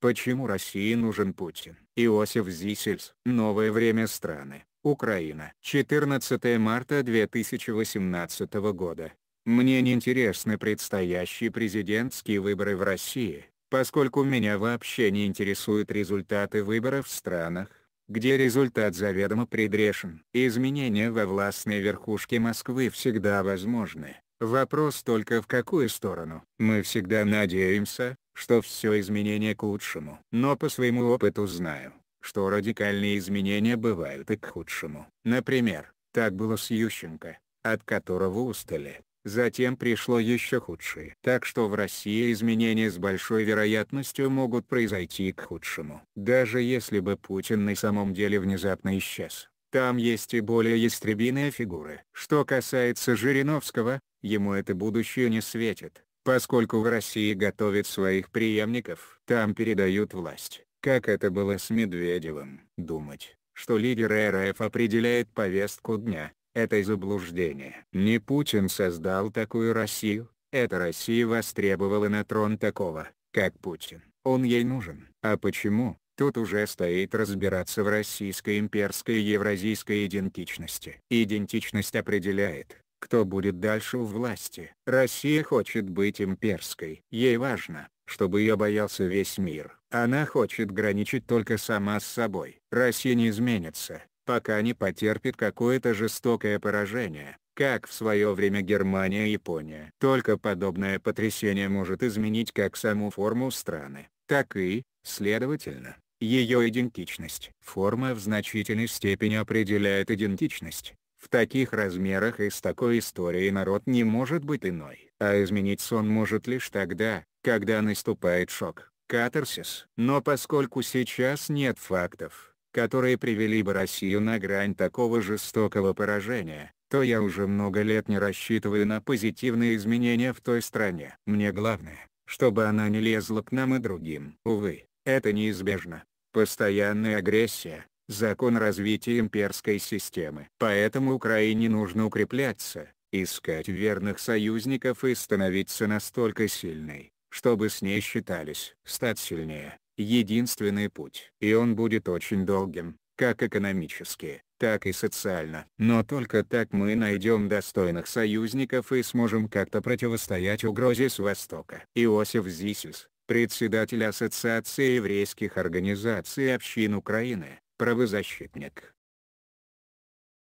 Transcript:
Почему России нужен Путин? Иосиф Зисельс. Новое время страны. Украина. 14 марта 2018 года. Мне не интересны предстоящие президентские выборы в России, поскольку меня вообще не интересуют результаты выборов в странах, где результат заведомо предрешен. Изменения во властной верхушке Москвы всегда возможны. Вопрос только в какую сторону. Мы всегда надеемся, что все изменения к лучшему. Но по своему опыту знаю, что радикальные изменения бывают и к худшему. Например, так было с Ющенко, от которого устали. Затем пришло еще худшее. Так что в России изменения с большой вероятностью могут произойти к худшему. Даже если бы Путин на самом деле внезапно исчез, там есть и более ястребиные фигуры. Что касается Жириновского, ему это будущее не светит поскольку в России готовят своих преемников. Там передают власть, как это было с Медведевым. Думать, что лидер РФ определяет повестку дня, это заблуждение. Не Путин создал такую Россию, эта Россия востребовала на трон такого, как Путин. Он ей нужен. А почему? Тут уже стоит разбираться в российской имперской евразийской идентичности. Идентичность определяет, кто будет дальше у власти. Россия хочет быть имперской. Ей важно, чтобы ее боялся весь мир. Она хочет граничить только сама с собой. Россия не изменится, пока не потерпит какое-то жестокое поражение, как в свое время Германия и Япония. Только подобное потрясение может изменить как саму форму страны, так и, следовательно, ее идентичность. Форма в значительной степени определяет идентичность. В таких размерах и с такой историей народ не может быть иной. А измениться он может лишь тогда, когда наступает шок, катарсис. Но поскольку сейчас нет фактов, которые привели бы Россию на грань такого жестокого поражения, то я уже много лет не рассчитываю на позитивные изменения в той стране. Мне главное, чтобы она не лезла к нам и другим. Увы, это неизбежно. Постоянная агрессия, закон развития имперской системы. Поэтому Украине нужно укрепляться, искать верных союзников и становиться настолько сильной, чтобы с ней считались. Стать сильнее – единственный путь. И он будет очень долгим, как экономически, так и социально. Но только так мы найдем достойных союзников и сможем как-то противостоять угрозе с Востока. Иосиф Зисис, председатель Ассоциации еврейских организаций и общин Украины, правозащитник.